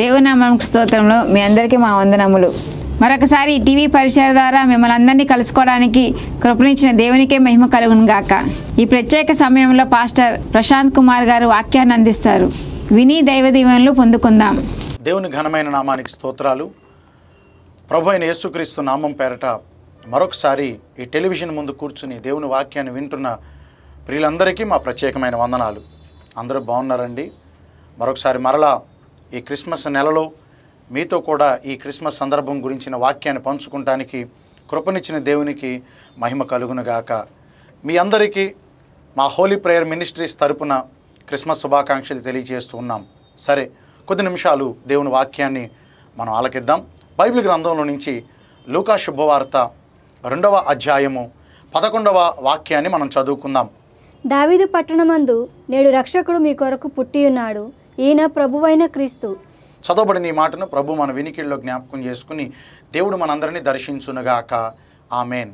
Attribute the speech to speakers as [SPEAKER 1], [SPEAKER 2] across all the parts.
[SPEAKER 1] దేవునామం స్తోత్రంలో మీ అందరికీ మా వందనములు మరొకసారి టీవీ పరిచయ ద్వారా మిమ్మల్ని అందరినీ కలుసుకోవడానికి కృపణించిన దేవునికే మహిమ కలుగును గాక ఈ ప్రత్యేక సమయంలో పాస్టర్ ప్రశాంత్ కుమార్ గారు వాక్యాన్ని అందిస్తారు విని దైవ దీవెనలు పొందుకుందాం
[SPEAKER 2] దేవుని ఘనమైన నామానికి స్తోత్రాలు ప్రభు అయిన యేసుక్రీస్తు నామం పేరట మరొకసారి ఈ టెలివిజన్ ముందు కూర్చుని దేవుని వాక్యాన్ని వింటున్న ప్రియులందరికీ మా ప్రత్యేకమైన వందనాలు అందరూ బాగున్నారండి మరొకసారి మరలా ఈ క్రిస్మస్ నెలలో మీతో కూడా ఈ క్రిస్మస్ సందర్భం గురించిన వాక్యాన్ని పంచుకుంటానికి కృపనిచ్చిన దేవునికి మహిమ కలుగునుగాక మీ అందరికీ మా హోలీ ప్రేయర్ మినిస్ట్రీస్ తరపున క్రిస్మస్ శుభాకాంక్షలు తెలియజేస్తూ ఉన్నాం సరే కొద్ది నిమిషాలు దేవుని వాక్యాన్ని మనం ఆలకిద్దాం బైబిల్ గ్రంథంలో నుంచి లూకా శుభవార్త రెండవ అధ్యాయము పదకొండవ వాక్యాన్ని మనం చదువుకుందాం
[SPEAKER 3] దావీదు పట్టణమందు నేడు రక్షకుడు మీ కొరకు పుట్టి ఉన్నాడు ఈయన ప్రభువైన క్రీస్తు
[SPEAKER 2] చదవబడిన ఈ మాటను ప్రభు మన వినికిడిలో జ్ఞాపకం చేసుకుని దేవుడు మనందరినీ దర్శించునుగాక ఆమెన్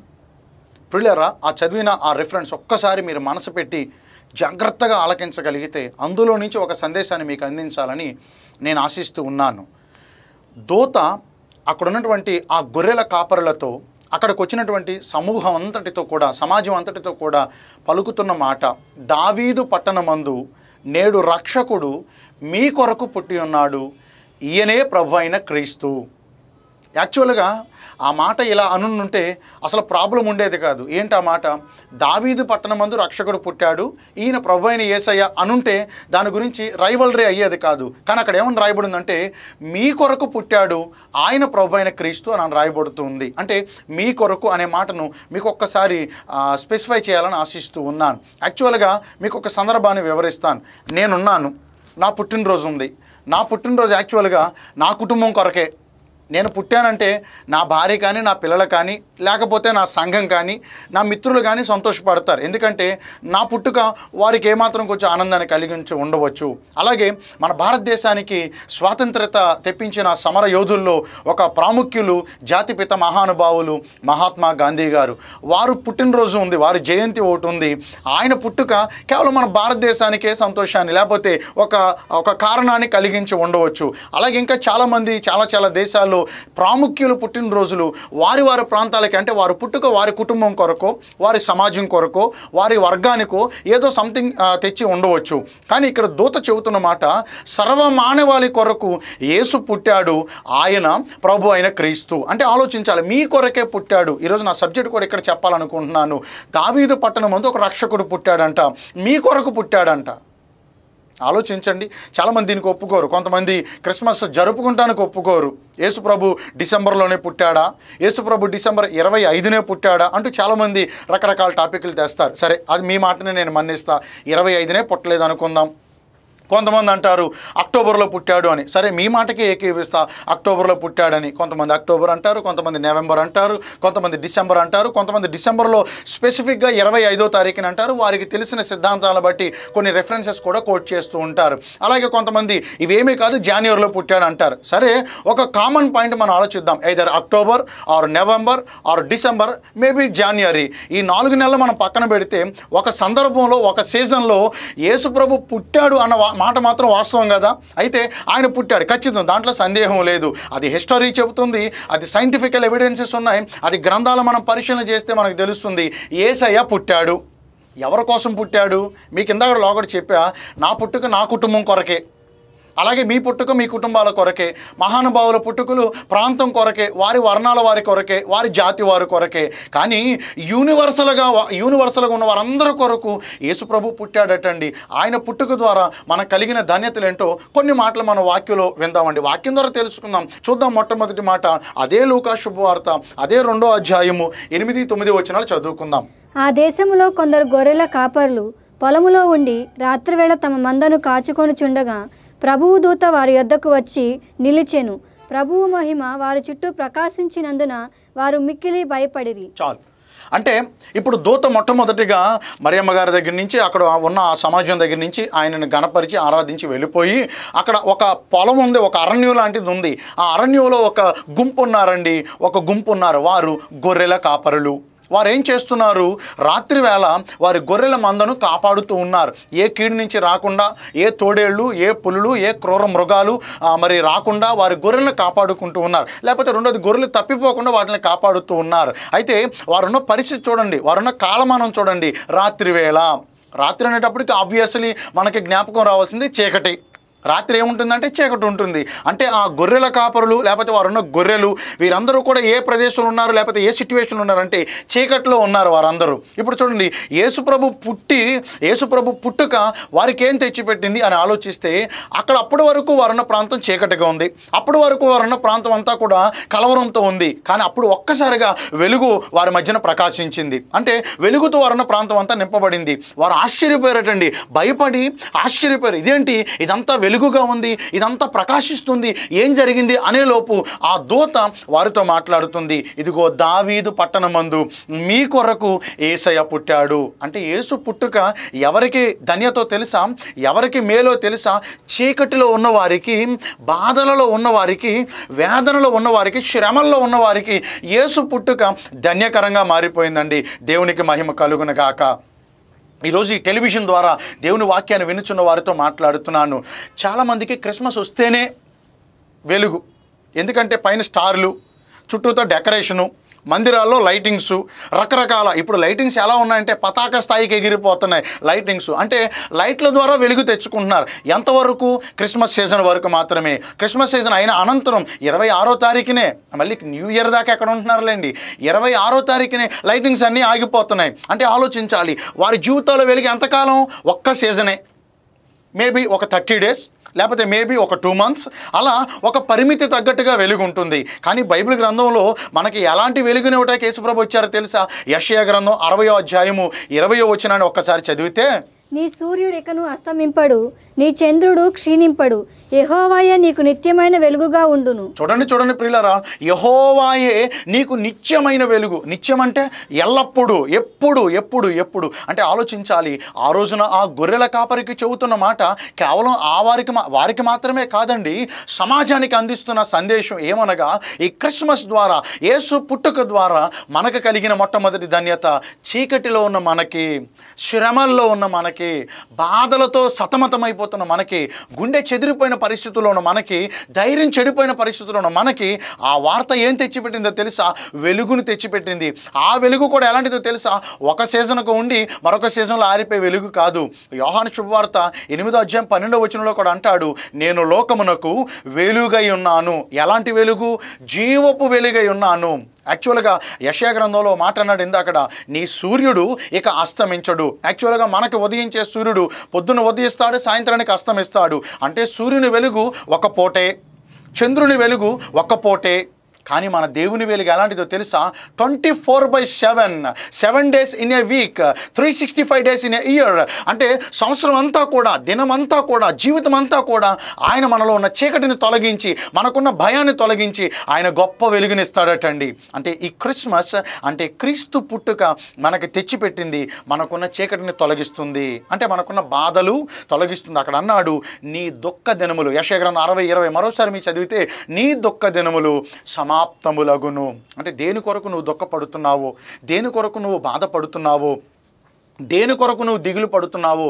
[SPEAKER 2] ప్రిలరా ఆ చదివిన ఆ రిఫరెన్స్ ఒక్కసారి మీరు మనసు పెట్టి జాగ్రత్తగా ఆలకించగలిగితే అందులో నుంచి ఒక సందేశాన్ని మీకు అందించాలని నేను ఆశిస్తూ ఉన్నాను దోత అక్కడ ఉన్నటువంటి ఆ గొర్రెల కాపరులతో అక్కడికి వచ్చినటువంటి సమూహం అంతటితో కూడా సమాజం అంతటితో కూడా పలుకుతున్న మాట దావీదు పట్టణమందు నేడు రక్షకుడు మీ కొరకు పుట్టి ఉన్నాడు ఈయనే ప్రభు అయిన క్రీస్తు యాక్చువల్గా ఆ మాట ఇలా అనుంటే అసలు ప్రాబ్లం ఉండేది కాదు ఏంటి ఆ మాట దావీదు పట్టణమందు రక్షకుడు పుట్టాడు ఈయన ప్రభు అయిన ఏసయ్య అనుంటే దాని గురించి రైవల్రీ అయ్యేది కాదు కానీ అక్కడ ఏమని రాయబడిందంటే మీ కొరకు పుట్టాడు ఆయన ప్రభు అయిన క్రీస్తు అని రాయబడుతుంది అంటే మీ కొరకు అనే మాటను మీకు ఒక్కసారి స్పెసిఫై చేయాలని ఆశిస్తూ ఉన్నాను యాక్చువల్గా మీకు ఒక సందర్భాన్ని వివరిస్తాను నేనున్నాను నా పుట్టినరోజు ఉంది నా పుట్టినరోజు యాక్చువల్గా నా కుటుంబం కొరకే నేను పుట్టానంటే నా భార్య కానీ నా పిల్లలు కానీ లేకపోతే నా సంఘం కానీ నా మిత్రులు కానీ సంతోషపడతారు ఎందుకంటే నా పుట్టుక వారికి ఏమాత్రం కొంచెం ఆనందాన్ని కలిగించి ఉండవచ్చు అలాగే మన భారతదేశానికి స్వాతంత్రత తెప్పించిన సమర యోధుల్లో ఒక ప్రాముఖ్యులు జాతిపిత మహానుభావులు మహాత్మా గాంధీ గారు వారు పుట్టినరోజు ఉంది వారి జయంతి ఒకటి ఉంది ఆయన పుట్టుక కేవలం మన భారతదేశానికే సంతోషాన్ని లేకపోతే ఒక ఒక కారణాన్ని కలిగించి ఉండవచ్చు అలాగే ఇంకా చాలామంది చాలా చాలా దేశాలు ప్రాంతాల్లో ప్రాముఖ్యులు పుట్టినరోజులు వారి వారి ప్రాంతాలకి అంటే వారు పుట్టుక వారి కుటుంబం కొరకో వారి సమాజం కొరకో వారి వర్గానికో ఏదో సంథింగ్ తెచ్చి ఉండవచ్చు కానీ ఇక్కడ దూత చెబుతున్న మాట సర్వ మానవాళి కొరకు యేసు పుట్టాడు ఆయన ప్రభు అయిన క్రీస్తు అంటే ఆలోచించాలి మీ కొరకే పుట్టాడు ఈరోజు నా సబ్జెక్ట్ కూడా ఇక్కడ చెప్పాలనుకుంటున్నాను దావీదు పట్టణం ముందు ఒక రక్షకుడు పుట్టాడంట మీ కొరకు పుట్టాడంట ఆలోచించండి చాలామంది దీనికి ఒప్పుకోరు కొంతమంది క్రిస్మస్ జరుపుకుంటానికి ఒప్పుకోరు యేసుప్రభు డిసెంబర్లోనే పుట్టాడా యేసుప్రభు డిసెంబర్ ఇరవై ఐదునే పుట్టాడా అంటూ చాలామంది రకరకాల టాపిక్లు తెస్తారు సరే అది మీ మాటనే నేను మన్నిస్తా ఇరవై ఐదునే పుట్టలేదు అనుకుందాం కొంతమంది అంటారు అక్టోబర్లో పుట్టాడు అని సరే మీ మాటకి ఏకీవిస్తా అక్టోబర్లో పుట్టాడని కొంతమంది అక్టోబర్ అంటారు కొంతమంది నవంబర్ అంటారు కొంతమంది డిసెంబర్ అంటారు కొంతమంది డిసెంబర్లో స్పెసిఫిక్గా ఇరవై ఐదో తారీఖున అంటారు వారికి తెలిసిన సిద్ధాంతాలను బట్టి కొన్ని రెఫరెన్సెస్ కూడా కోట్ చేస్తూ ఉంటారు అలాగే కొంతమంది ఇవేమీ కాదు జాన్యువరిలో పుట్టాడు అంటారు సరే ఒక కామన్ పాయింట్ మనం ఆలోచిద్దాం either October or November or December maybe January ఈ నాలుగు నెలలు మనం పక్కన పెడితే ఒక సందర్భంలో ఒక సీజన్లో యేసుప్రభు పుట్టాడు అన్న మాట మాత్రం వాస్తవం కదా అయితే ఆయన పుట్టాడు ఖచ్చితం దాంట్లో సందేహం లేదు అది హిస్టరీ చెబుతుంది అది సైంటిఫికల్ ఎవిడెన్సెస్ ఉన్నాయి అది గ్రంథాలు మనం పరిశీలన చేస్తే మనకు తెలుస్తుంది ఏసయ్య పుట్టాడు ఎవరి కోసం పుట్టాడు మీకు ఇందాక లోకటి చెప్పా నా పుట్టుక నా కుటుంబం కొరకే అలాగే మీ పుట్టుక మీ కుటుంబాల కొరకే మహానుభావుల పుట్టుకలు ప్రాంతం కొరకే వారి వర్ణాల వారి కొరకే వారి జాతి వారి కొరకే కానీ యూనివర్సల్గా యూనివర్సల్గా ఉన్న వారందరి కొరకు యేసుప్రభు పుట్టాడటండి ఆయన పుట్టుక ద్వారా మనకు కలిగిన ధన్యతలు ఏంటో కొన్ని మాటలు మన వాక్యంలో విందామండి వాక్యం ద్వారా తెలుసుకుందాం చూద్దాం మొట్టమొదటి మాట అదే లూకా శుభవార్త అదే రెండో అధ్యాయము ఎనిమిది తొమ్మిది వచనాలు చదువుకుందాం
[SPEAKER 3] ఆ దేశంలో కొందరు గొర్రెల కాపర్లు పొలములో ఉండి రాత్రివేళ తమ మందను కాచుకొని చుండగా ప్రభువు దూత వారి యొద్దకు వచ్చి నిలిచెను ప్రభువు మహిమ వారి చుట్టూ ప్రకాశించినందున వారు మిక్కిలి భయపడిరి
[SPEAKER 2] చాలు అంటే ఇప్పుడు దూత మొట్టమొదటిగా మరియమ్మ గారి దగ్గర నుంచి అక్కడ ఉన్న ఆ సమాజం దగ్గర నుంచి ఆయనను గణపరిచి ఆరాధించి వెళ్ళిపోయి అక్కడ ఒక పొలం ఉంది ఒక అరణ్యం లాంటిది ఉంది ఆ అరణ్యంలో ఒక గుంపు ఉన్నారండి ఒక గుంపు ఉన్నారు వారు గొర్రెల కాపరులు వారు ఏం చేస్తున్నారు రాత్రి వేళ వారి గొర్రెల మందను కాపాడుతూ ఉన్నారు ఏ కీడు నుంచి రాకుండా ఏ తోడేళ్ళు ఏ పులులు ఏ క్రూర మృగాలు మరి రాకుండా వారి గొర్రెలను కాపాడుకుంటూ ఉన్నారు లేకపోతే రెండోది గొర్రెలు తప్పిపోకుండా వాటిని కాపాడుతూ ఉన్నారు అయితే వారున్న పరిస్థితి చూడండి వారున్న కాలమానం చూడండి రాత్రి వేళ రాత్రి అనేటప్పటికి ఆబ్వియస్లీ మనకి జ్ఞాపకం రావాల్సింది చీకటి రాత్రి ఏముంటుందంటే చీకటి ఉంటుంది అంటే ఆ గొర్రెల కాపరులు లేకపోతే వారు ఉన్న గొర్రెలు వీరందరూ కూడా ఏ ప్రదేశంలో ఉన్నారు లేకపోతే ఏ సిచ్యువేషన్లో ఉన్నారంటే చీకట్లో ఉన్నారు వారందరూ ఇప్పుడు చూడండి యేసుప్రభు పుట్టి యేసుప్రభు పుట్టుక వారికి ఏం తెచ్చిపెట్టింది అని ఆలోచిస్తే అక్కడ అప్పటి వరకు వారున్న ప్రాంతం చీకటిగా ఉంది అప్పటి వరకు వారున్న ప్రాంతం అంతా కూడా కలవరంతో ఉంది కానీ అప్పుడు ఒక్కసారిగా వెలుగు వారి మధ్యన ప్రకాశించింది అంటే వెలుగుతో వారున్న ప్రాంతం అంతా నింపబడింది వారు ఆశ్చర్యపోయారటండి భయపడి ఆశ్చర్యపోయారు ఇదేంటి ఇదంతా వెలుగు వెలుగుగా ఉంది ఇదంతా ప్రకాశిస్తుంది ఏం జరిగింది అనేలోపు ఆ దూత వారితో మాట్లాడుతుంది ఇదిగో దావీదు పట్టణమందు మీ కొరకు ఏసయ పుట్టాడు అంటే ఏసు పుట్టుక ఎవరికి ధన్యతో తెలుసా ఎవరికి మేలో తెలుసా చీకటిలో ఉన్నవారికి బాధలలో ఉన్నవారికి వేదనలో ఉన్నవారికి శ్రమల్లో ఉన్నవారికి ఏసు పుట్టుక ధన్యకరంగా మారిపోయిందండి దేవునికి మహిమ కలుగునగాక ఈరోజు ఈ టెలివిజన్ ద్వారా దేవుని వాక్యాన్ని వినుచున్న వారితో మాట్లాడుతున్నాను చాలామందికి క్రిస్మస్ వస్తేనే వెలుగు ఎందుకంటే పైన స్టార్లు చుట్టూతో డెకరేషను మందిరాల్లో లైటింగ్స్ రకరకాల ఇప్పుడు లైటింగ్స్ ఎలా ఉన్నాయంటే పతాక స్థాయికి ఎగిరిపోతున్నాయి లైటింగ్స్ అంటే లైట్ల ద్వారా వెలుగు తెచ్చుకుంటున్నారు ఎంతవరకు క్రిస్మస్ సీజన్ వరకు మాత్రమే క్రిస్మస్ సీజన్ అయిన అనంతరం ఇరవై ఆరో తారీఖునే మళ్ళీ న్యూ ఇయర్ దాకా ఎక్కడ ఉంటున్నారులేండి ఇరవై ఆరో తారీఖునే లైటింగ్స్ అన్నీ ఆగిపోతున్నాయి అంటే ఆలోచించాలి వారి జీవితాల్లో వెలిగి ఎంతకాలం ఒక్క సీజనే మేబీ ఒక థర్టీ డేస్ లేకపోతే మేబీ ఒక టూ మంత్స్ అలా ఒక పరిమితి తగ్గట్టుగా వెలుగు ఉంటుంది కానీ బైబిల్ గ్రంథంలో మనకి ఎలాంటి వెలుగునివ్వటా కేసుప్రభు వచ్చారో తెలుసా యషయ గ్రంథం అరవయో అధ్యాయము ఇరవయో వచ్చినాన్ని ఒక్కసారి చదివితే
[SPEAKER 3] నీ సూర్యుడు ఇకను అస్తమింపడు నీ చంద్రుడు క్షీణింపడు యహోవాయే నీకు నిత్యమైన వెలుగుగా ఉండును
[SPEAKER 2] చూడండి చూడండి ప్రియులారా యహోవాయే నీకు నిత్యమైన వెలుగు నిత్యం అంటే ఎల్లప్పుడూ ఎప్పుడు ఎప్పుడు ఎప్పుడు అంటే ఆలోచించాలి ఆ రోజున ఆ గొర్రెల కాపరికి చెబుతున్న మాట కేవలం ఆ వారికి వారికి మాత్రమే కాదండి సమాజానికి అందిస్తున్న సందేశం ఏమనగా ఈ క్రిస్మస్ ద్వారా యేసు పుట్టుక ద్వారా మనకు కలిగిన మొట్టమొదటి ధన్యత చీకటిలో ఉన్న మనకి శ్రమల్లో ఉన్న మనకి బాధలతో సతమతమైపో నష్టపోతున్న మనకి గుండె చెదిరిపోయిన పరిస్థితుల్లోనూ మనకి ధైర్యం చెడిపోయిన పరిస్థితుల్లోనూ మనకి ఆ వార్త ఏం తెచ్చిపెట్టిందో తెలుసా వెలుగును తెచ్చిపెట్టింది ఆ వెలుగు కూడా ఎలాంటిదో తెలుసా ఒక సీజన్కు ఉండి మరొక సీజన్లో ఆరిపోయే వెలుగు కాదు యోహాను శుభవార్త ఎనిమిదో అధ్యాయం పన్నెండో వచనంలో కూడా అంటాడు నేను లోకమునకు వెలుగై ఉన్నాను ఎలాంటి వెలుగు జీవపు వెలుగై ఉన్నాను యాక్చువల్గా యశా గ్రంథంలో మాట అక్కడ నీ సూర్యుడు ఇక అస్తమించడు యాక్చువల్గా మనకు ఉదయించే సూర్యుడు పొద్దున ఉదయిస్తాడు సాయంత్రానికి అస్తమిస్తాడు అంటే సూర్యుని వెలుగు ఒక పోటే చంద్రుని వెలుగు ఒక్క పోటే కానీ మన దేవుని వేలుగా ఎలాంటిదో తెలుసా twenty four by seven seven days in a week three sixty five days in a year అంటే సంవత్సరం అంతా కూడా దినమంతా కూడా జీవితం అంతా కూడా ఆయన మనలో ఉన్న చీకటిని తొలగించి మనకున్న భయాన్ని తొలగించి ఆయన గొప్ప వెలుగునిస్తాడటండి అంటే ఈ క్రిస్మస్ అంటే క్రీస్తు పుట్టుక మనకి తెచ్చిపెట్టింది మనకున్న చీకటిని తొలగిస్తుంది అంటే మనకున్న బాధలు తొలగిస్తుంది అక్కడ అన్నాడు నీ దుఃఖ దినములు యశగ్రంథం అరవై ఇరవై మరోసారి మీ చదివితే నీ దుఃఖ దినములు సమా సమాప్తములగును అంటే దేని కొరకు నువ్వు దుఃఖపడుతున్నావో దేని కొరకు నువ్వు బాధపడుతున్నావో దేని కొరకు నువ్వు దిగులు పడుతున్నావు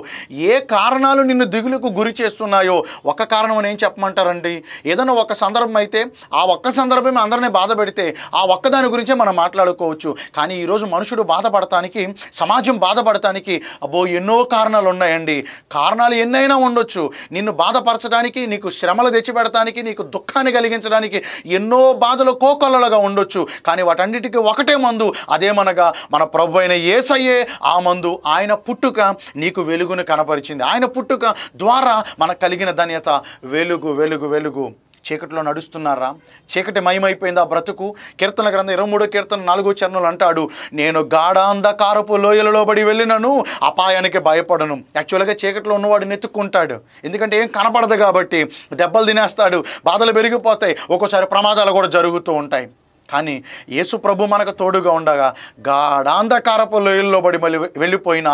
[SPEAKER 2] ఏ కారణాలు నిన్ను దిగులుకు గురి చేస్తున్నాయో ఒక కారణం అని ఏం చెప్పమంటారండి ఏదైనా ఒక సందర్భం అయితే ఆ ఒక్క సందర్భమే అందరినీ బాధ పెడితే ఆ ఒక్కదాని గురించే మనం మాట్లాడుకోవచ్చు కానీ ఈరోజు మనుషుడు బాధపడటానికి సమాజం బాధపడటానికి అబ్బో ఎన్నో కారణాలు ఉన్నాయండి కారణాలు ఎన్నైనా ఉండొచ్చు నిన్ను బాధపరచడానికి నీకు శ్రమలు తెచ్చిపెడటానికి నీకు దుఃఖాన్ని కలిగించడానికి ఎన్నో బాధలు కోకొల్లలుగా ఉండొచ్చు కానీ వాటన్నిటికీ ఒకటే మందు అదేమనగా మన ప్రభు అయిన ఏసయ్యే ఆ మందు ఆయన పుట్టుక నీకు వెలుగును కనపరిచింది ఆయన పుట్టుక ద్వారా మనకు కలిగిన ధన్యత వెలుగు వెలుగు వెలుగు చీకటిలో నడుస్తున్నారా చీకటి మయమైపోయిందా బ్రతుకు కీర్తన గ్రంథం ఇరవై మూడో కీర్తన నాలుగో చరణులు అంటాడు నేను గాఢాంధకారపు లోయలలో బడి వెళ్ళినను అపాయానికి భయపడను యాక్చువల్గా చీకటిలో ఉన్నవాడు నెత్తుక్కుంటాడు ఎందుకంటే ఏం కనపడదు కాబట్టి దెబ్బలు తినేస్తాడు బాధలు పెరిగిపోతాయి ఒక్కోసారి ప్రమాదాలు కూడా జరుగుతూ ఉంటాయి కానీ యేసు ప్రభు మనకు తోడుగా ఉండగా గాఢాంధకారపు లోయల్లో పడి మళ్ళీ వెళ్ళిపోయిన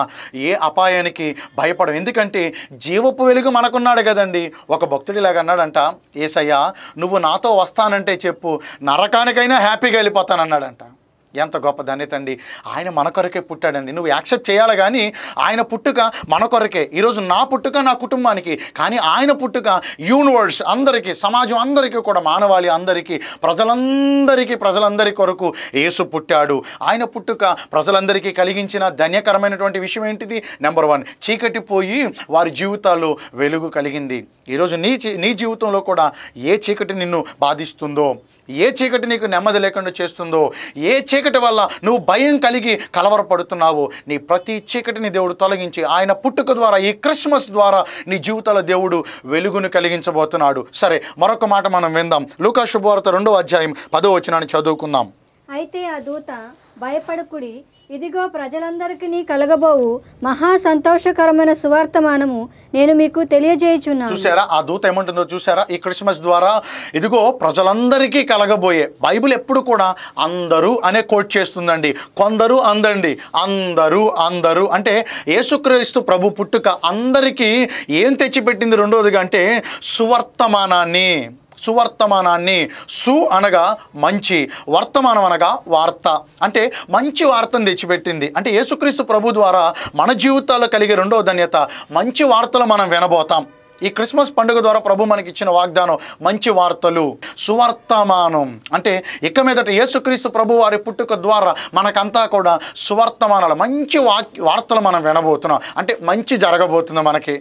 [SPEAKER 2] ఏ అపాయానికి భయపడం ఎందుకంటే జీవపు వెలుగు మనకున్నాడు కదండి ఒక భక్తుడు అన్నాడంట ఏసయ్యా నువ్వు నాతో వస్తానంటే చెప్పు నరకానికైనా హ్యాపీగా వెళ్ళిపోతానన్నాడంట ఎంత గొప్ప ధన్యత అండి ఆయన మన కొరకే పుట్టాడండి నువ్వు యాక్సెప్ట్ చేయాలి కానీ ఆయన పుట్టుక మన కొరకే ఈరోజు నా పుట్టుక నా కుటుంబానికి కానీ ఆయన పుట్టుక యూనివర్స్ అందరికీ సమాజం అందరికీ కూడా మానవాళి అందరికీ ప్రజలందరికీ ప్రజలందరి కొరకు యేసు పుట్టాడు ఆయన పుట్టుక ప్రజలందరికీ కలిగించిన ధన్యకరమైనటువంటి విషయం ఏంటిది నెంబర్ వన్ చీకటి పోయి వారి జీవితాలు వెలుగు కలిగింది ఈరోజు నీ నీ జీవితంలో కూడా ఏ చీకటి నిన్ను బాధిస్తుందో ఏ చీకటి నీకు నెమ్మది లేకుండా చేస్తుందో ఏ చీకటి వల్ల నువ్వు భయం కలిగి కలవరపడుతున్నావో నీ ప్రతి చీకటిని దేవుడు తొలగించి ఆయన పుట్టుక ద్వారా ఈ క్రిస్మస్ ద్వారా నీ జీవితాల దేవుడు వెలుగును కలిగించబోతున్నాడు సరే మరొక మాట మనం విందాం లూకా శుభవార్త రెండో అధ్యాయం పదో వచ్చినాన్ని చదువుకుందాం
[SPEAKER 3] అయితే ఆ దూత భయపడకుడి ఇదిగో ప్రజలందరికీ కలగబోవు మహా సంతోషకరమైన సువార్తమానము నేను మీకు తెలియజేయుచున్నాను చూసారా
[SPEAKER 2] ఆ దూత ఏమంటుందో చూసారా ఈ క్రిస్మస్ ద్వారా ఇదిగో ప్రజలందరికీ కలగబోయే బైబిల్ ఎప్పుడు కూడా అందరూ అనే కోట్ చేస్తుందండి కొందరు అందండి అందరూ అందరూ అంటే యేసుక్రీస్తు ప్రభు పుట్టుక అందరికీ ఏం తెచ్చిపెట్టింది రెండోదిగా అంటే సువర్తమానాన్ని సువర్తమానాన్ని సు అనగా మంచి వర్తమానం అనగా వార్త అంటే మంచి వార్తను తెచ్చిపెట్టింది అంటే యేసుక్రీస్తు ప్రభు ద్వారా మన జీవితాల్లో కలిగే రెండో ధన్యత మంచి వార్తలు మనం వినబోతాం ఈ క్రిస్మస్ పండుగ ద్వారా ప్రభు మనకి ఇచ్చిన వాగ్దానం మంచి వార్తలు సువర్తమానం అంటే ఇక మీదట యేసుక్రీస్తు ప్రభు వారి పుట్టుక ద్వారా మనకంతా కూడా సువర్తమానాలు మంచి వార్తలు మనం వినబోతున్నాం అంటే మంచి జరగబోతుంది మనకి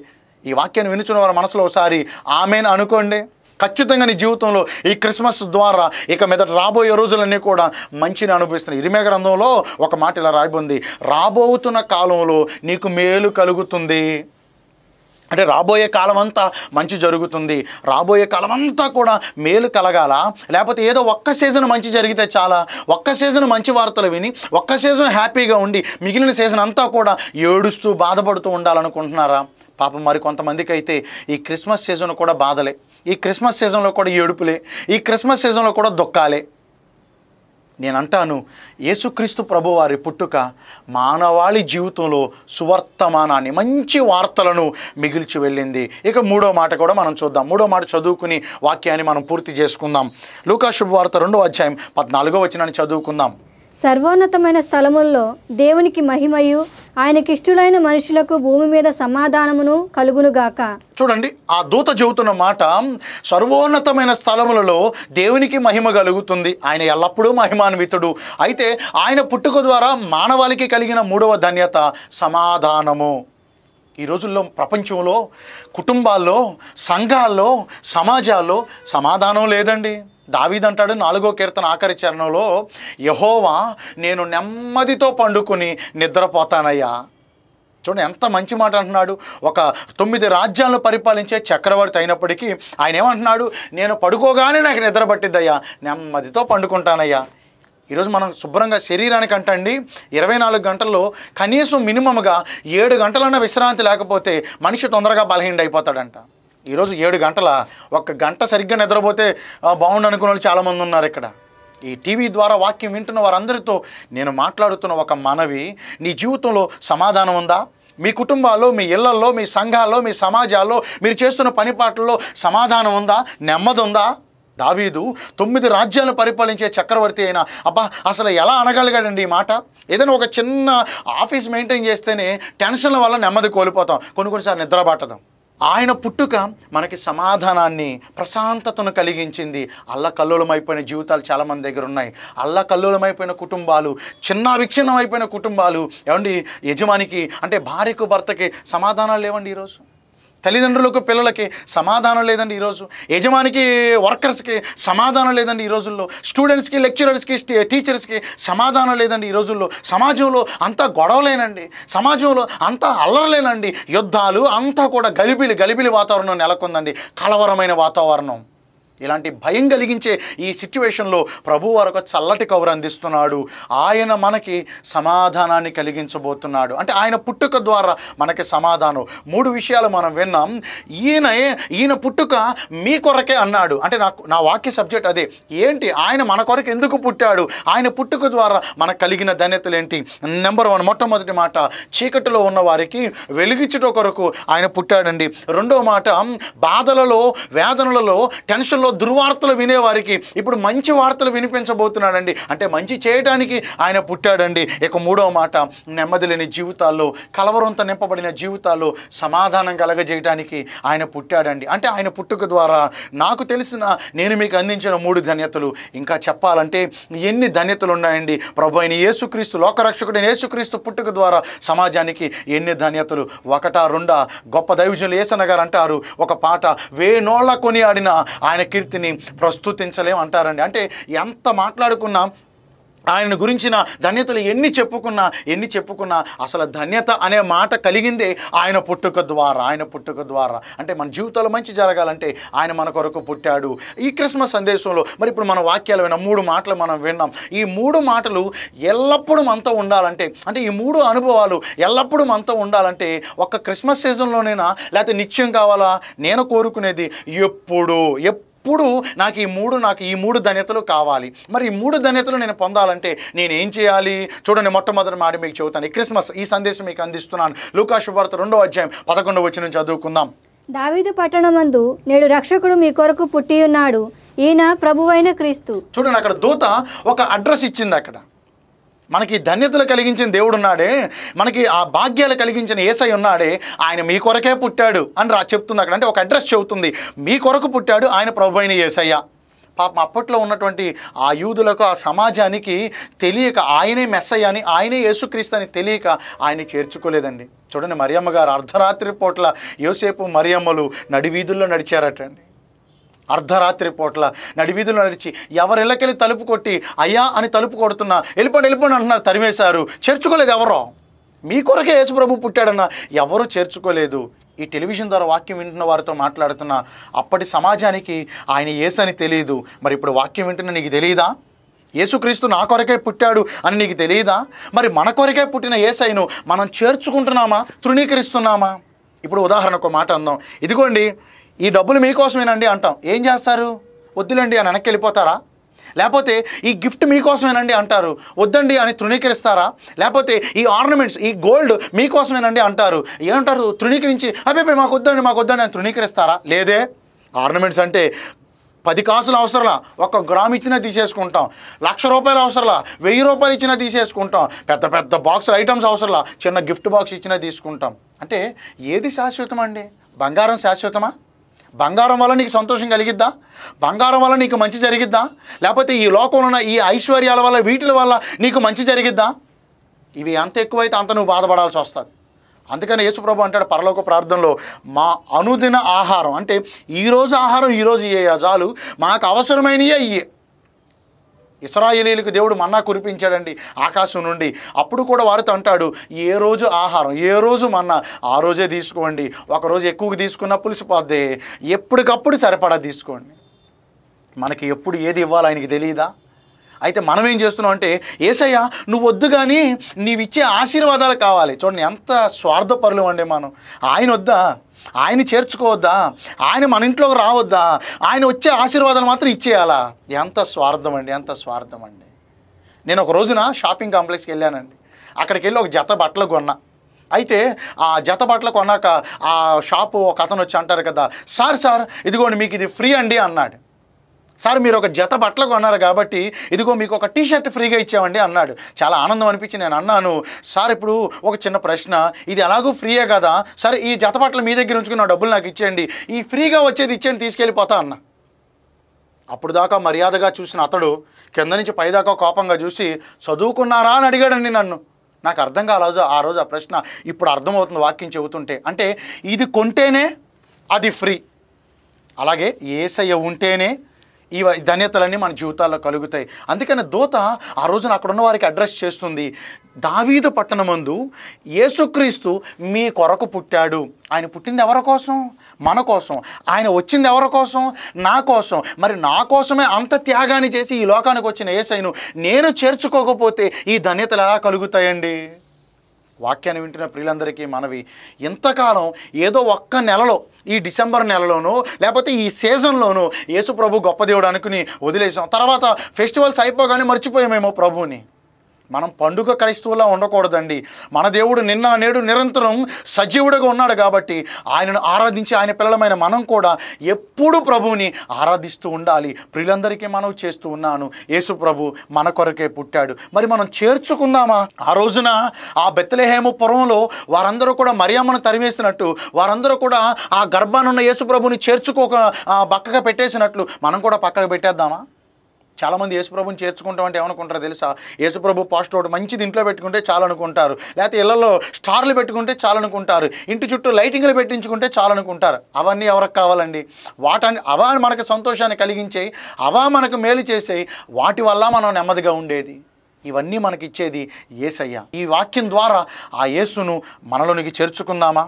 [SPEAKER 2] ఈ వాక్యాన్ని వినుచున్న వారి మనసులో ఒకసారి ఆమెను అనుకోండి ఖచ్చితంగా నీ జీవితంలో ఈ క్రిస్మస్ ద్వారా ఇక మీద రాబోయే రోజులన్నీ కూడా మంచిని అనుభవిస్తున్నాయి ఇరిమే గ్రంథంలో ఒక మాట ఇలా రాయబోంది రాబోతున్న కాలంలో నీకు మేలు కలుగుతుంది అంటే రాబోయే కాలం అంతా మంచి జరుగుతుంది రాబోయే కాలం అంతా కూడా మేలు కలగాల లేకపోతే ఏదో ఒక్క సీజన్ మంచి జరిగితే చాలా ఒక్క సీజన్ మంచి వార్తలు విని ఒక్క సీజన్ హ్యాపీగా ఉండి మిగిలిన సీజన్ అంతా కూడా ఏడుస్తూ బాధపడుతూ ఉండాలనుకుంటున్నారా పాపం మరి కొంతమందికి అయితే ఈ క్రిస్మస్ సీజన్ కూడా బాధలే ఈ క్రిస్మస్ సీజన్లో కూడా ఏడుపులే ఈ క్రిస్మస్ సీజన్లో కూడా దుఃఖాలే నేను అంటాను యేసుక్రీస్తు ప్రభువారి పుట్టుక మానవాళి జీవితంలో సువర్తమానాన్ని మంచి వార్తలను మిగిల్చి వెళ్ళింది ఇక మూడో మాట కూడా మనం చూద్దాం మూడో మాట చదువుకుని వాక్యాన్ని మనం పూర్తి చేసుకుందాం లూకా శుభవార్త రెండో అధ్యాయం పద్నాలుగో వచ్చినాన్ని చదువుకుందాం
[SPEAKER 3] సర్వోన్నతమైన స్థలముల్లో దేవునికి మహిమయు ఆయనకిష్టులైన మనుషులకు భూమి మీద సమాధానమును కలుగునుగాక
[SPEAKER 2] చూడండి ఆ దూత చెబుతున్న మాట సర్వోన్నతమైన స్థలములలో దేవునికి మహిమ కలుగుతుంది ఆయన ఎల్లప్పుడూ మహిమాన్వితుడు అయితే ఆయన పుట్టుక ద్వారా మానవాళికి కలిగిన మూడవ ధన్యత సమాధానము ఈ రోజుల్లో ప్రపంచంలో కుటుంబాల్లో సంఘాల్లో సమాజాల్లో సమాధానం లేదండి దావీదంటాడు నాలుగో కీర్తన ఆఖరి చరణంలో యహోవా నేను నెమ్మదితో పండుకుని నిద్రపోతానయ్యా చూడండి ఎంత మంచి మాట అంటున్నాడు ఒక తొమ్మిది రాజ్యాలను పరిపాలించే చక్రవర్తి అయినప్పటికీ ఆయన ఏమంటున్నాడు నేను పడుకోగానే నాకు నిద్ర పట్టిద్దయ్యా నెమ్మదితో పండుకుంటానయ్యా ఈరోజు మనం శుభ్రంగా శరీరానికి అంటండి ఇరవై నాలుగు గంటల్లో కనీసం మినిమంగా ఏడు గంటలన్న విశ్రాంతి లేకపోతే మనిషి తొందరగా బలహీనడైపోతాడంట ఈరోజు ఏడు గంటల ఒక్క గంట సరిగ్గా నిద్రపోతే బాగుండు అనుకున్న వాళ్ళు చాలామంది ఉన్నారు ఇక్కడ ఈ టీవీ ద్వారా వాక్యం వింటున్న వారందరితో నేను మాట్లాడుతున్న ఒక మనవి నీ జీవితంలో సమాధానం ఉందా మీ కుటుంబాల్లో మీ ఇళ్లల్లో మీ సంఘాల్లో మీ సమాజాల్లో మీరు చేస్తున్న పనిపాట్లలో సమాధానం ఉందా నెమ్మది ఉందా దావీదు తొమ్మిది రాజ్యాలను పరిపాలించే చక్రవర్తి అయినా అబ్బా అసలు ఎలా అనగలిగాడండి ఈ మాట ఏదైనా ఒక చిన్న ఆఫీస్ మెయింటైన్ చేస్తేనే టెన్షన్ల వల్ల నెమ్మది కోల్పోతాం కొన్ని కొన్నిసార్లు నిద్ర పట్టదాం ఆయన పుట్టుక మనకి సమాధానాన్ని ప్రశాంతతను కలిగించింది అల్లకల్లోలమైపోయిన జీవితాలు చాలామంది దగ్గర ఉన్నాయి అల్లకల్లోలమైపోయిన కుటుంబాలు చిన్న విచ్ఛిన్నమైపోయిన కుటుంబాలు ఏమండి యజమానికి అంటే భార్యకు భర్తకి సమాధానాలు లేవండి ఈరోజు తల్లిదండ్రులకు పిల్లలకి సమాధానం లేదండి ఈరోజు యజమానికి వర్కర్స్కి సమాధానం లేదండి ఈ రోజుల్లో స్టూడెంట్స్కి లెక్చరర్స్కి టీచర్స్కి సమాధానం లేదండి ఈ రోజుల్లో సమాజంలో అంతా గొడవలేనండి సమాజంలో అంతా అల్లరలేనండి యుద్ధాలు అంతా కూడా గలిబిలి గలిబిలి వాతావరణం నెలకొందండి కలవరమైన వాతావరణం ఇలాంటి భయం కలిగించే ఈ సిచ్యువేషన్లో ప్రభు వారు ఒక చల్లటి కవర్ అందిస్తున్నాడు ఆయన మనకి సమాధానాన్ని కలిగించబోతున్నాడు అంటే ఆయన పుట్టుక ద్వారా మనకి సమాధానం మూడు విషయాలు మనం విన్నాం ఈయన ఈయన పుట్టుక మీ కొరకే అన్నాడు అంటే నాకు నా వాక్య సబ్జెక్ట్ అదే ఏంటి ఆయన మన కొరకు ఎందుకు పుట్టాడు ఆయన పుట్టుక ద్వారా మనకు కలిగిన ధన్యతలు ఏంటి నెంబర్ వన్ మొట్టమొదటి మాట చీకటిలో ఉన్న వారికి వెలిగించట కొరకు ఆయన పుట్టాడండి రెండో మాట బాధలలో వేదనలలో టెన్షన్లో దుర్వార్తలు వినేవారికి ఇప్పుడు మంచి వార్తలు వినిపించబోతున్నాడండి అంటే మంచి చేయడానికి ఆయన పుట్టాడండి ఇక మూడవ మాట నెమ్మది లేని జీవితాల్లో కలవరంత నింపబడిన జీవితాల్లో సమాధానం కలగజేయడానికి ఆయన పుట్టాడండి అంటే ఆయన పుట్టుక ద్వారా నాకు తెలిసిన నేను మీకు అందించిన మూడు ధన్యతలు ఇంకా చెప్పాలంటే ఎన్ని ధన్యతలు ఉన్నాయండి ప్రభు అయిన యేసుక్రీస్తు లోకరక్షకుడైన యేసుక్రీస్తు పుట్టుక ద్వారా సమాజానికి ఎన్ని ధన్యతలు ఒకటా రెండా గొప్ప దైవజనులు ఏసనగారు అంటారు ఒక పాట వేనోళ్ళ కొని ఆడిన ఆయన కీర్తిని ప్రస్తుతించలేం అంటారండి అంటే ఎంత మాట్లాడుకున్నా ఆయన గురించిన ధన్యతలు ఎన్ని చెప్పుకున్నా ఎన్ని చెప్పుకున్నా అసలు ధన్యత అనే మాట కలిగిందే ఆయన పుట్టుక ద్వారా ఆయన పుట్టుక ద్వారా అంటే మన జీవితాలు మంచి జరగాలంటే ఆయన మన కొరకు పుట్టాడు ఈ క్రిస్మస్ సందేశంలో మరి ఇప్పుడు మన వాక్యాలు విన్నాం మూడు మాటలు మనం విన్నాం ఈ మూడు మాటలు ఎల్లప్పుడూ మనతో ఉండాలంటే అంటే ఈ మూడు అనుభవాలు ఎల్లప్పుడూ మనతో ఉండాలంటే ఒక్క క్రిస్మస్ సీజన్లోనైనా లేకపోతే నిత్యం కావాలా నేను కోరుకునేది ఎప్పుడు ఎప్పుడు ఎప్పుడు నాకు ఈ మూడు నాకు ఈ మూడు ధన్యతలు కావాలి మరి ఈ మూడు ధన్యతలు నేను పొందాలంటే నేను ఏం చేయాలి చూడండి మొట్టమొదటి మాట మీకు చెబుతాను క్రిస్మస్ ఈ సందేశం మీకు అందిస్తున్నాను లూకా శుభార్త రెండో అధ్యాయం పదకొండు వచ్చి నుంచి చదువుకుందాం
[SPEAKER 3] దావీదు పట్టణమందు నేడు రక్షకుడు మీ కొరకు పుట్టి ఉన్నాడు ఈయన ప్రభువైన క్రీస్తు
[SPEAKER 2] చూడండి అక్కడ దూత ఒక అడ్రస్ ఇచ్చింది అక్కడ మనకి ధన్యతలు కలిగించిన దేవుడు ఉన్నాడే మనకి ఆ భాగ్యాలు కలిగించిన ఏసై ఉన్నాడే ఆయన మీ కొరకే పుట్టాడు అని రా చెప్తుంది అక్కడ అంటే ఒక అడ్రస్ చెబుతుంది మీ కొరకు పుట్టాడు ఆయన ప్రభు అయిన ఏసయ్య పాపం అప్పట్లో ఉన్నటువంటి ఆ యూదులకు ఆ సమాజానికి తెలియక ఆయనే మెస్సయ్య అని ఆయనే యేసుక్రీస్తు అని తెలియక ఆయన చేర్చుకోలేదండి చూడండి మరియమ్మ గారు అర్ధరాత్రి పూట్ల యోసేపు మరియమ్మలు నడివీధుల్లో నడిచారటండి అర్ధరాత్రి పూట్ల నడివీధులు నడిచి ఎవరిళ్ళకెళ్ళి తలుపు కొట్టి అయ్యా అని తలుపు కొడుతున్నా వెళ్ళిపోండి వెళ్ళిపోండి అంటున్నారు తరిమేశారు చేర్చుకోలేదు ఎవరో మీ కొరకే యేసుప్రభు పుట్టాడన్న ఎవరు చేర్చుకోలేదు ఈ టెలివిజన్ ద్వారా వాక్యం వింటున్న వారితో మాట్లాడుతున్న అప్పటి సమాజానికి ఆయన ఏసని తెలియదు మరి ఇప్పుడు వాక్యం వింటున్న నీకు తెలియదా యేసుక్రీస్తు నా కొరకే పుట్టాడు అని నీకు తెలియదా మరి మన కొరకే పుట్టిన ఏసైను మనం చేర్చుకుంటున్నామా తృణీకరిస్తున్నామా ఇప్పుడు ఉదాహరణకు మాట అందాం ఇదిగోండి ఈ డబ్బులు మీకోసమేనండి అంటాం ఏం చేస్తారు వద్దులేండి అని వెనక్కి వెళ్ళిపోతారా లేకపోతే ఈ గిఫ్ట్ మీకోసమేనండి అంటారు వద్దండి అని తృణీకరిస్తారా లేకపోతే ఈ ఆర్నమెంట్స్ ఈ గోల్డ్ మీకోసమేనండి అంటారు ఏమంటారు తృణీకరించి అబ్బాయి మాకు వద్దండి మాకు వద్దండి అని తృణీకరిస్తారా లేదే ఆర్నమెంట్స్ అంటే పది కాసులు అవసరంలా ఒక గ్రామ్ ఇచ్చినా తీసేసుకుంటాం లక్ష రూపాయలు అవసరంలా వెయ్యి రూపాయలు ఇచ్చినా తీసేసుకుంటాం పెద్ద పెద్ద బాక్సులు ఐటమ్స్ అవసరంలా చిన్న గిఫ్ట్ బాక్స్ ఇచ్చినా తీసుకుంటాం అంటే ఏది శాశ్వతం అండి బంగారం శాశ్వతమా బంగారం వల్ల నీకు సంతోషం కలిగిద్దా బంగారం వల్ల నీకు మంచి జరిగిద్దా లేకపోతే ఈ లోకంలో ఉన్న ఈ ఐశ్వర్యాల వల్ల వీటిల వల్ల నీకు మంచి జరిగిద్దా ఇవి అంత ఎక్కువైతే అంత నువ్వు బాధపడాల్సి వస్తుంది అందుకని యేసుప్రభు అంటాడు పరలోక ప్రార్థనలో మా అనుదిన ఆహారం అంటే ఈరోజు ఆహారం ఈరోజు ఇయ్యే చాలు మాకు అవసరమైనవి అయ్యే ఇస్రాయేలీలకు దేవుడు మన్నా కురిపించాడండి ఆకాశం నుండి అప్పుడు కూడా వారితో అంటాడు ఏ రోజు ఆహారం ఏ రోజు మన్నా ఆ రోజే తీసుకోండి ఒకరోజు ఎక్కువగా తీసుకున్న పులిసిపోద్దే ఎప్పటికప్పుడు సరిపడా తీసుకోండి మనకి ఎప్పుడు ఏది ఇవ్వాలో ఆయనకి తెలియదా అయితే మనం ఏం చేస్తున్నాం అంటే ఏసయ్య నువ్వు వద్దు కానీ నీవిచ్చే ఆశీర్వాదాలు కావాలి చూడండి ఎంత స్వార్థపరులు అండి మనం ఆయన వద్దా ఆయన చేర్చుకోవద్దా ఆయన మన ఇంట్లోకి రావద్దా ఆయన వచ్చే ఆశీర్వాదాలు మాత్రం ఇచ్చేయాలా ఎంత స్వార్థం అండి ఎంత స్వార్థం అండి నేను ఒక రోజున షాపింగ్ కాంప్లెక్స్కి వెళ్ళానండి అక్కడికి వెళ్ళి ఒక జత బట్టలు కొన్నా అయితే ఆ జత బట్టలు కొన్నాక ఆ షాపు ఒక అతను వచ్చి అంటారు కదా సార్ సార్ ఇదిగోండి మీకు ఇది ఫ్రీ అండి అన్నాడు సార్ మీరు ఒక జత బట్టలు కొన్నారు కాబట్టి ఇదిగో మీకు ఒక టీ షర్ట్ ఫ్రీగా ఇచ్చామండి అన్నాడు చాలా ఆనందం అనిపించి నేను అన్నాను సార్ ఇప్పుడు ఒక చిన్న ప్రశ్న ఇది ఎలాగో ఫ్రీయే కదా సార్ ఈ జత బట్టలు మీ దగ్గర ఉంచుకున్న డబ్బులు నాకు ఇచ్చేయండి ఈ ఫ్రీగా వచ్చేది ఇచ్చేయండి తీసుకెళ్ళిపోతా అన్న అప్పుడు దాకా మర్యాదగా చూసిన అతడు కింద నుంచి పైదాకా కోపంగా చూసి చదువుకున్నారా అని అడిగాడండి నన్ను నాకు అర్థం కాలేదు ఆ రోజు ఆ ప్రశ్న ఇప్పుడు అర్థమవుతుంది వాక్యం చెబుతుంటే అంటే ఇది కొంటేనే అది ఫ్రీ అలాగే ఏసయ్య ఉంటేనే ఈ ధన్యతలన్నీ మన జీవితాల్లో కలుగుతాయి అందుకని దూత ఆ రోజున అక్కడ ఉన్న వారికి అడ్రస్ చేస్తుంది దావీదు పట్టణమందు యేసుక్రీస్తు మీ కొరకు పుట్టాడు ఆయన పుట్టింది ఎవరి కోసం మన కోసం ఆయన వచ్చింది ఎవరి కోసం నా కోసం మరి నా కోసమే అంత త్యాగాన్ని చేసి ఈ లోకానికి వచ్చిన ఏసైను నేను చేర్చుకోకపోతే ఈ ధన్యతలు ఎలా కలుగుతాయండి వాక్యాన్ని వింటున్న ప్రియులందరికీ మనవి ఇంతకాలం ఏదో ఒక్క నెలలో ఈ డిసెంబర్ నెలలోనూ లేకపోతే ఈ సీజన్లోనూ యేసు ప్రభు గొప్ప దేవుడు అనుకుని వదిలేసాం తర్వాత ఫెస్టివల్స్ అయిపోగానే మర్చిపోయామేమో ప్రభుని మనం పండుగ క్రైస్తవులా ఉండకూడదండి మన దేవుడు నిన్న నేడు నిరంతరం సజీవుడిగా ఉన్నాడు కాబట్టి ఆయనను ఆరాధించి ఆయన పిల్లలమైన మనం కూడా ఎప్పుడు ప్రభువుని ఆరాధిస్తూ ఉండాలి ప్రియులందరికీ మనం చేస్తూ ఉన్నాను యేసు ప్రభు మన కొరకే పుట్టాడు మరి మనం చేర్చుకుందామా ఆ రోజున ఆ బెత్తలేహేము పురంలో వారందరూ కూడా మరియమ్మను తరివేసినట్టు వారందరూ కూడా ఆ గర్భానున్న యేసు ప్రభుని చేర్చుకోక పక్కగా పెట్టేసినట్లు మనం కూడా పక్కకు పెట్టేద్దామా చాలామంది యేసుప్రభుని చేర్చుకుంటాం అంటే ఏమనుకుంటారో తెలుసా యేసుప్రభు పాస్టర్ ఒకటి మంచి దీంట్లో పెట్టుకుంటే చాలనుకుంటారు లేకపోతే ఇళ్లలో స్టార్లు పెట్టుకుంటే చాలనుకుంటారు ఇంటి చుట్టూ లైటింగ్లు పెట్టించుకుంటే చాలనుకుంటారు అవన్నీ ఎవరికి కావాలండి వాటని అవా మనకు సంతోషాన్ని కలిగించేయి అవా మనకు మేలు చేసేవి వాటి వల్ల మనం నెమ్మదిగా ఉండేది ఇవన్నీ మనకిచ్చేది ఏసయ్య ఈ వాక్యం ద్వారా ఆ యేసును మనలోనికి చేర్చుకుందామా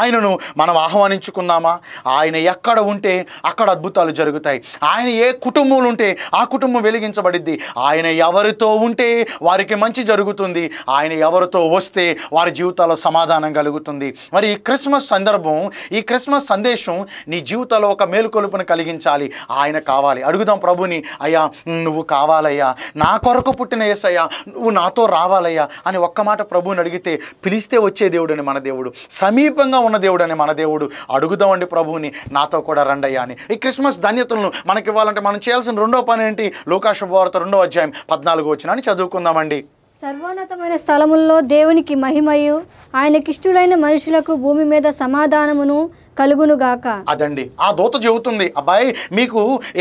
[SPEAKER 2] ఆయనను మనం ఆహ్వానించుకుందామా ఆయన ఎక్కడ ఉంటే అక్కడ అద్భుతాలు జరుగుతాయి ఆయన ఏ కుటుంబంలో ఉంటే ఆ కుటుంబం వెలిగించబడిద్ది ఆయన ఎవరితో ఉంటే వారికి మంచి జరుగుతుంది ఆయన ఎవరితో వస్తే వారి జీవితాల్లో సమాధానం కలుగుతుంది మరి ఈ క్రిస్మస్ సందర్భం ఈ క్రిస్మస్ సందేశం నీ జీవితంలో ఒక మేలుకొలుపును కలిగించాలి ఆయన కావాలి అడుగుదాం ప్రభుని అయ్యా నువ్వు కావాలయ్యా నా కొరకు పుట్టిన ఏసయ్యా నువ్వు నాతో రావాలయ్యా అని ఒక్క మాట ప్రభువుని అడిగితే పిలిస్తే వచ్చే దేవుడని మన దేవుడు సమీపంగా సమీపంగా ఉన్న దేవుడు అని మన దేవుడు అడుగుదామండి ప్రభువుని నాతో కూడా రండయ్యా అని ఈ క్రిస్మస్ ధన్యతలను మనకి ఇవ్వాలంటే మనం చేయాల్సిన రెండో పని ఏంటి లోకాశుభవార్త రెండో అధ్యాయం పద్నాలుగు వచ్చిన అని చదువుకుందామండి
[SPEAKER 3] సర్వోన్నతమైన స్థలముల్లో దేవునికి మహిమయు ఆయనకిష్టుడైన మనుషులకు భూమి మీద సమాధానమును కలుగునుగాక
[SPEAKER 2] అదండి ఆ దూత చెబుతుంది అబ్బాయి మీకు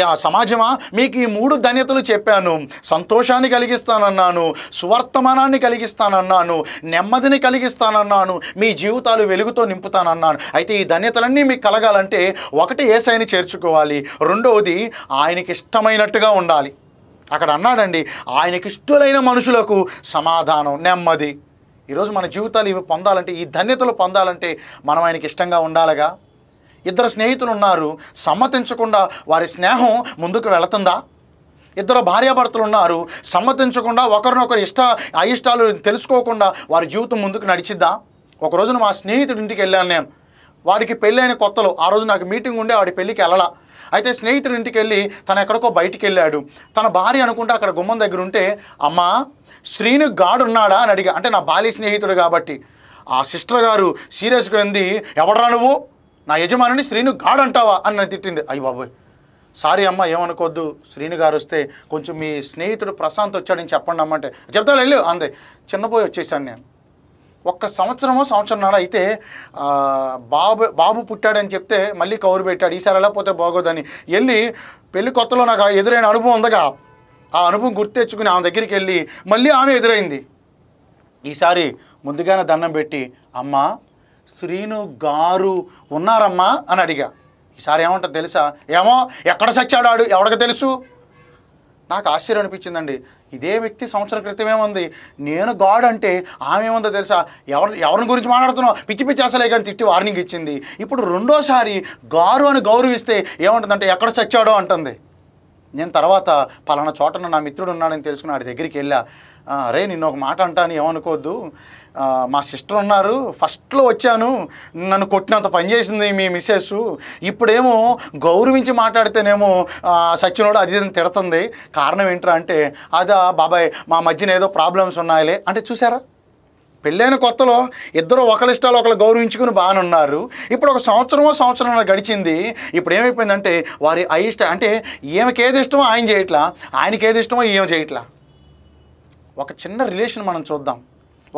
[SPEAKER 2] ఆ సమాజమా మీకు ఈ మూడు ధన్యతలు చెప్పాను సంతోషాన్ని కలిగిస్తానన్నాను సువర్తమానాన్ని కలిగిస్తానన్నాను నెమ్మదిని కలిగిస్తానన్నాను మీ జీవితాలు వెలుగుతో నింపుతానన్నాను అయితే ఈ ధన్యతలన్నీ మీకు కలగాలంటే ఒకటి ఏసైని చేర్చుకోవాలి రెండవది ఆయనకి ఇష్టమైనట్టుగా ఉండాలి అక్కడ అన్నాడండి ఆయనకిష్టులైన మనుషులకు సమాధానం నెమ్మది ఈరోజు మన జీవితాలు ఇవి పొందాలంటే ఈ ధన్యతలు పొందాలంటే మనం ఆయనకి ఇష్టంగా ఉండాలిగా ఇద్దరు స్నేహితులు ఉన్నారు సమ్మతించకుండా వారి స్నేహం ముందుకు వెళుతుందా ఇద్దరు భార్యాభర్తలు ఉన్నారు సమ్మతించకుండా ఒకరినొకరు ఇష్ట అయిష్టాలు తెలుసుకోకుండా వారి జీవితం ముందుకు నడిచిద్దా ఒక రోజున మా స్నేహితుడి ఇంటికి వెళ్ళాను నేను వాడికి పెళ్ళైన కొత్తలో ఆ రోజు నాకు మీటింగ్ ఉండే వాడి పెళ్ళికి వెళ్ళలా అయితే స్నేహితుడి ఇంటికి వెళ్ళి తను ఎక్కడికో బయటికి వెళ్ళాడు తన భార్య అనుకుంటే అక్కడ గుమ్మం దగ్గర ఉంటే అమ్మా శ్రీను గాడున్నాడా అని అడిగా అంటే నా బాల్య స్నేహితుడు కాబట్టి ఆ సిస్టర్ గారు సీరియస్గా ఉంది ఎవడరా నువ్వు నా యజమానిని శ్రీను గాడంటావా అంటావా అని తిట్టింది అయ్యి బాబోయ్ సారీ అమ్మ ఏమనుకోవద్దు శ్రీను గారు వస్తే కొంచెం మీ స్నేహితుడు ప్రశాంత్ వచ్చాడని చెప్పండి అమ్మంటే చెప్తాను వెళ్ళు అందే చిన్నపోయి వచ్చేసాను నేను ఒక్క సంవత్సరమో సంవత్సరంన్నర అయితే బాబు బాబు పుట్టాడని చెప్తే మళ్ళీ కౌరు పెట్టాడు ఈసారి ఎలా పోతే బాగోదని వెళ్ళి పెళ్లి కొత్తలో నాకు ఎదురైన అనుభవం ఉందగా ఆ అనుభవం గుర్తెచ్చుకుని ఆమె దగ్గరికి వెళ్ళి మళ్ళీ ఆమె ఎదురైంది ఈసారి ముందుగానే దండం పెట్టి అమ్మ శ్రీను గారు ఉన్నారమ్మా అని అడిగా ఈసారి ఏమంటారు తెలుసా ఏమో ఎక్కడ చచ్చాడు ఆడు ఎవడికి తెలుసు నాకు ఆశ్చర్యం అనిపించిందండి ఇదే వ్యక్తి సంవత్సరం క్రితం ఏముంది నేను గాడ్ అంటే ఆమె ఏముందో తెలుసా ఎవరు ఎవరిని గురించి మాట్లాడుతున్నావు పిచ్చి పిచ్చి అసలే కానీ తిట్టి వార్నింగ్ ఇచ్చింది ఇప్పుడు రెండోసారి గారు అని గౌరవిస్తే ఏముంటుందంటే ఎక్కడ చచ్చాడో అంటుంది నేను తర్వాత పలానా చోటన నా మిత్రుడు ఉన్నాడని తెలుసుకుని వాడి దగ్గరికి వెళ్ళా రే నిన్న ఒక మాట అంటాను ఏమనుకోవద్దు మా సిస్టర్ ఉన్నారు ఫస్ట్లో వచ్చాను నన్ను కొట్టినంత పని చేసింది మీ మిస్సెస్ ఇప్పుడేమో గౌరవించి మాట్లాడితేనేమో సచినోడు అది తిడుతుంది కారణం ఏంట్రా అంటే అదా బాబాయ్ మా మధ్యన ఏదో ప్రాబ్లమ్స్ ఉన్నాయలే అంటే చూసారా పెళ్ళైన కొత్తలో ఇద్దరు ఒకరిష్టాలు ఒకరు గౌరవించుకుని బాగానే ఉన్నారు ఇప్పుడు ఒక సంవత్సరమో సంవత్సరం గడిచింది ఇప్పుడు ఏమైపోయిందంటే వారి అయిష్ట అంటే ఈమెకేది ఇష్టమో ఆయన చేయట్లా ఆయనకేది ఇష్టమో ఈమె చేయట్లా ఒక చిన్న రిలేషన్ మనం చూద్దాం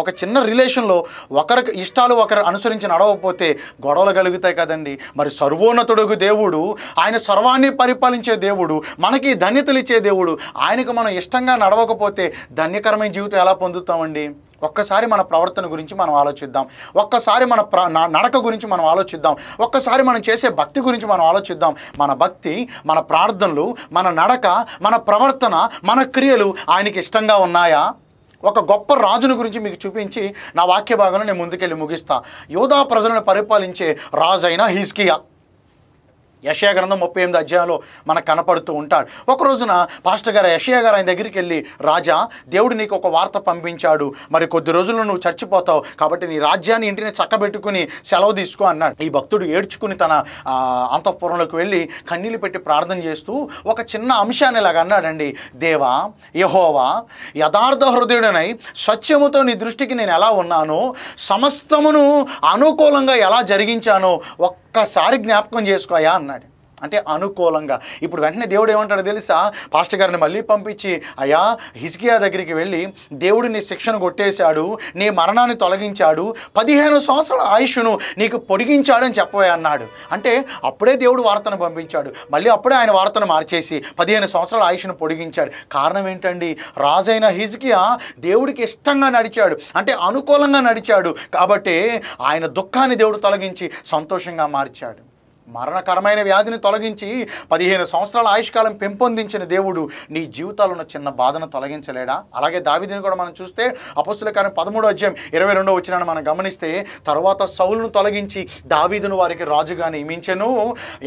[SPEAKER 2] ఒక చిన్న రిలేషన్లో ఒకరికి ఇష్టాలు ఒకరు అనుసరించి నడవకపోతే గొడవలు కలుగుతాయి కదండి మరి సర్వోన్నతుడుగు దేవుడు ఆయన సర్వాన్ని పరిపాలించే దేవుడు మనకి ధన్యతలు ఇచ్చే దేవుడు ఆయనకు మనం ఇష్టంగా నడవకపోతే ధన్యకరమైన జీవితం ఎలా పొందుతామండి ఒక్కసారి మన ప్రవర్తన గురించి మనం ఆలోచిద్దాం ఒక్కసారి మన ప్ర నడక గురించి మనం ఆలోచిద్దాం ఒక్కసారి మనం చేసే భక్తి గురించి మనం ఆలోచిద్దాం మన భక్తి మన ప్రార్థనలు మన నడక మన ప్రవర్తన మన క్రియలు ఆయనకి ఇష్టంగా ఉన్నాయా ఒక గొప్ప రాజుని గురించి మీకు చూపించి నా వాక్య భాగంలో నేను ముందుకెళ్ళి ముగిస్తా యోధా ప్రజలను పరిపాలించే రాజైన హిస్కియా యషయా గ్రంథం ముప్పై ఎనిమిది అధ్యాయంలో మనకు కనపడుతూ ఉంటాడు ఒక రోజున పాస్టర్ గారు యషయా గారు ఆయన దగ్గరికి వెళ్ళి రాజా దేవుడు నీకు ఒక వార్త పంపించాడు మరి కొద్ది రోజుల్లో నువ్వు చచ్చిపోతావు కాబట్టి నీ రాజ్యాన్ని ఇంటిని చక్కబెట్టుకుని సెలవు తీసుకో అన్నాడు ఈ భక్తుడు ఏడ్చుకుని తన అంతఃపురంలోకి వెళ్ళి కన్నీళ్ళు పెట్టి ప్రార్థన చేస్తూ ఒక చిన్న అంశాన్ని ఇలాగ అన్నాడండి దేవా యహోవా యథార్థ హృదయుడనై స్వచ్ఛముతో నీ దృష్టికి నేను ఎలా ఉన్నానో సమస్తమును అనుకూలంగా ఎలా జరిగించానో ఒక్క ఒక్కసారి జ్ఞాపకం చేసుకోయా అన్నాడు అంటే అనుకూలంగా ఇప్పుడు వెంటనే దేవుడు ఏమంటాడు తెలుసా పాస్టర్ గారిని మళ్ళీ పంపించి అయా హిజ్కియా దగ్గరికి వెళ్ళి దేవుడు నీ శిక్షను కొట్టేశాడు నీ మరణాన్ని తొలగించాడు పదిహేను సంవత్సరాల ఆయుష్ను నీకు పొడిగించాడని చెప్పబోయి అన్నాడు అంటే అప్పుడే దేవుడు వార్తను పంపించాడు మళ్ళీ అప్పుడే ఆయన వార్తను మార్చేసి పదిహేను సంవత్సరాల ఆయుష్ను పొడిగించాడు కారణం ఏంటండి రాజైన హిజ్కియా దేవుడికి ఇష్టంగా నడిచాడు అంటే అనుకూలంగా నడిచాడు కాబట్టి ఆయన దుఃఖాన్ని దేవుడు తొలగించి సంతోషంగా మార్చాడు మరణకరమైన వ్యాధిని తొలగించి పదిహేను సంవత్సరాల ఆయుష్కాలం పెంపొందించిన దేవుడు నీ జీవితాల్లో ఉన్న చిన్న బాధను తొలగించలేడా అలాగే దావిదిని కూడా మనం చూస్తే అపస్తుల కారణం పదమూడో అధ్యాయం ఇరవై రెండో వచ్చినాన్ని మనం గమనిస్తే తర్వాత సౌలును తొలగించి దావీదును వారికి రాజుగా నియమించను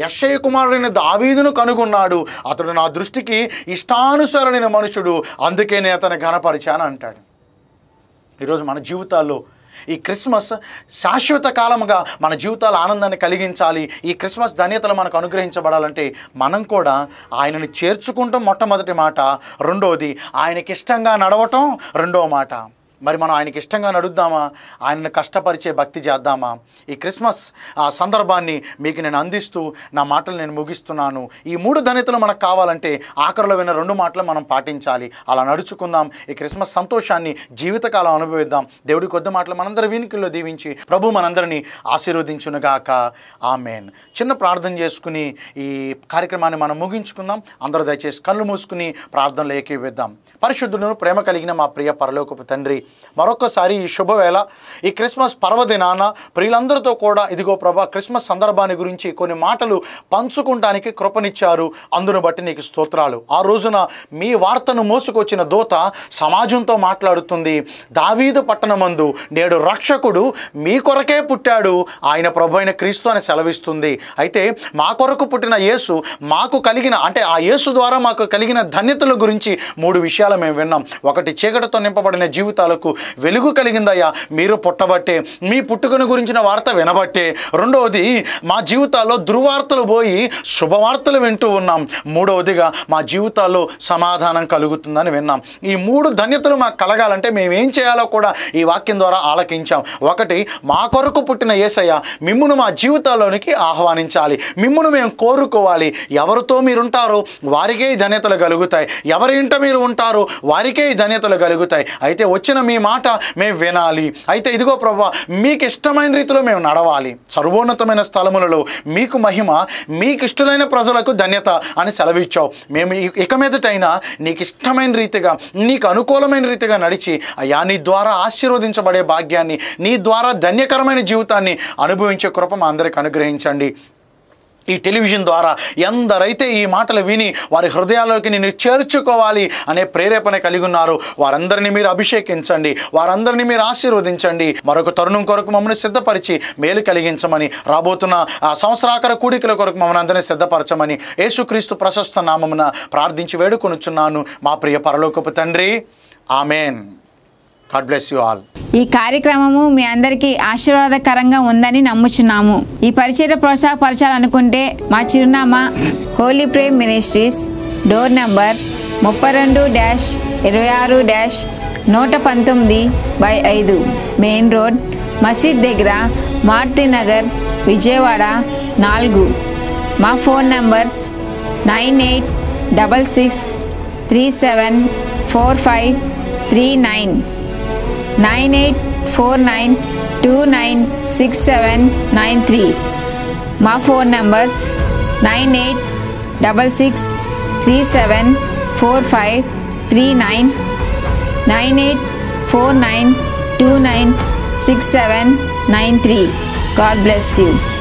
[SPEAKER 2] యశయ్య కుమారుడైన దావీదును కనుగొన్నాడు అతడు నా దృష్టికి ఇష్టానుసరణైన మనుషుడు అందుకే నేను అతను ఘనపరిచాను అంటాడు ఈరోజు మన జీవితాల్లో ఈ క్రిస్మస్ శాశ్వత కాలంగా మన జీవితాల ఆనందాన్ని కలిగించాలి ఈ క్రిస్మస్ ధన్యతలు మనకు అనుగ్రహించబడాలంటే మనం కూడా ఆయనను చేర్చుకుంటాం మొట్టమొదటి మాట రెండోది ఆయనకి ఇష్టంగా నడవటం రెండో మాట మరి మనం ఆయనకి ఇష్టంగా నడుద్దామా ఆయనను కష్టపరిచే భక్తి చేద్దామా ఈ క్రిస్మస్ ఆ సందర్భాన్ని మీకు నేను అందిస్తూ నా మాటలు నేను ముగిస్తున్నాను ఈ మూడు ధనితలు మనకు కావాలంటే ఆఖరులో విన్న రెండు మాటలు మనం పాటించాలి అలా నడుచుకుందాం ఈ క్రిస్మస్ సంతోషాన్ని జీవితకాలం అనుభవిద్దాం దేవుడి కొద్ది మాటలు మనందరి వీనికిలో దీవించి ప్రభు మనందరినీ ఆశీర్వదించునుగాక ఆమెన్ చిన్న ప్రార్థన చేసుకుని ఈ కార్యక్రమాన్ని మనం ముగించుకుందాం అందరూ దయచేసి కళ్ళు మూసుకుని ప్రార్థనలు ఏకీవిద్దాం పరిశుద్ధులను ప్రేమ కలిగిన మా ప్రియ పరలోకపు తండ్రి మరొకసారి ఈ శుభవేళ ఈ క్రిస్మస్ పర్వదినాన ప్రియులందరితో కూడా ఇదిగో ప్రభా క్రిస్మస్ సందర్భాన్ని గురించి కొన్ని మాటలు పంచుకుంటానికి కృపనిచ్చారు అందును బట్టి నీకు స్తోత్రాలు ఆ రోజున మీ వార్తను మోసుకొచ్చిన దోత సమాజంతో మాట్లాడుతుంది దావీదు పట్టణమందు నేడు రక్షకుడు మీ కొరకే పుట్టాడు ఆయన ప్రభు అయిన క్రీస్తు అని సెలవిస్తుంది అయితే మా కొరకు పుట్టిన యేసు మాకు కలిగిన అంటే ఆ యేసు ద్వారా మాకు కలిగిన ధన్యతల గురించి మూడు విషయాలు మేము విన్నాం ఒకటి చీకటితో నింపబడిన జీవితాలకు వరకు వెలుగు కలిగిందయ్యా మీరు పుట్టబట్టే మీ పుట్టుకను గురించిన వార్త వినబట్టే రెండవది మా జీవితాల్లో దుర్వార్తలు పోయి శుభవార్తలు వింటూ ఉన్నాం మూడవదిగా మా జీవితాల్లో సమాధానం కలుగుతుందని విన్నాం ఈ మూడు ధన్యతలు మాకు కలగాలంటే మేము ఏం చేయాలో కూడా ఈ వాక్యం ద్వారా ఆలకించాం ఒకటి మా కొరకు పుట్టిన ఏసయ్య మిమ్మును మా జీవితాల్లోనికి ఆహ్వానించాలి మిమ్మును మేము కోరుకోవాలి ఎవరితో మీరుంటారో వారికే ఈ ధన్యతలు కలుగుతాయి ఎవరి ఇంట మీరు ఉంటారో వారికే ఈ ధన్యతలు కలుగుతాయి అయితే వచ్చిన మీ మాట మేము వినాలి అయితే ఇదిగో ప్రభా మీకు ఇష్టమైన రీతిలో మేము నడవాలి సర్వోన్నతమైన స్థలములలో మీకు మహిమ మీకు ఇష్టమైన ప్రజలకు ధన్యత అని సెలవిచ్చావు మేము ఇక మీదటైనా నీకు ఇష్టమైన రీతిగా నీకు అనుకూలమైన రీతిగా నడిచి అయ్యా నీ ద్వారా ఆశీర్వదించబడే భాగ్యాన్ని నీ ద్వారా ధన్యకరమైన జీవితాన్ని అనుభవించే కృప మా అందరికి అనుగ్రహించండి ఈ టెలివిజన్ ద్వారా ఎందరైతే ఈ మాటలు విని వారి హృదయాల్లోకి నేను చేర్చుకోవాలి అనే ప్రేరేపణ కలిగి ఉన్నారు వారందరినీ మీరు అభిషేకించండి వారందరినీ మీరు ఆశీర్వదించండి మరొక తరుణం కొరకు మమ్మల్ని సిద్ధపరిచి మేలు కలిగించమని రాబోతున్న ఆ సంవత్సరాకర కూడికల కొరకు మమ్మల్ని అందరినీ సిద్ధపరచమని యేసుక్రీస్తు ప్రశస్త నామమున ప్రార్థించి వేడుకొనుచున్నాను మా ప్రియ పరలోకపు తండ్రి amen God bless you all
[SPEAKER 1] ఈ కార్యక్రమము మీ అందరికీ ఆశీర్వాదకరంగా ఉందని నమ్ముచున్నాము ఈ పరిచయ ప్రోత్సాహపరచాలనుకుంటే మా చిరునామా Holy Prem Ministries door number ముప్పై రెండు డ్యాష్ ఇరవై ఆరు డ్యాష్ నూట పంతొమ్మిది బై ఐదు మెయిన్ రోడ్ మసీద్ దగ్గర మారుతి నగర్ విజయవాడ నాలుగు మా phone numbers nine eight double six three seven four five three nine nine eight four nine two nine six seven nine three. My phone numbers nine eight double six three seven four five three nine nine eight four nine two nine six seven nine three. God bless you.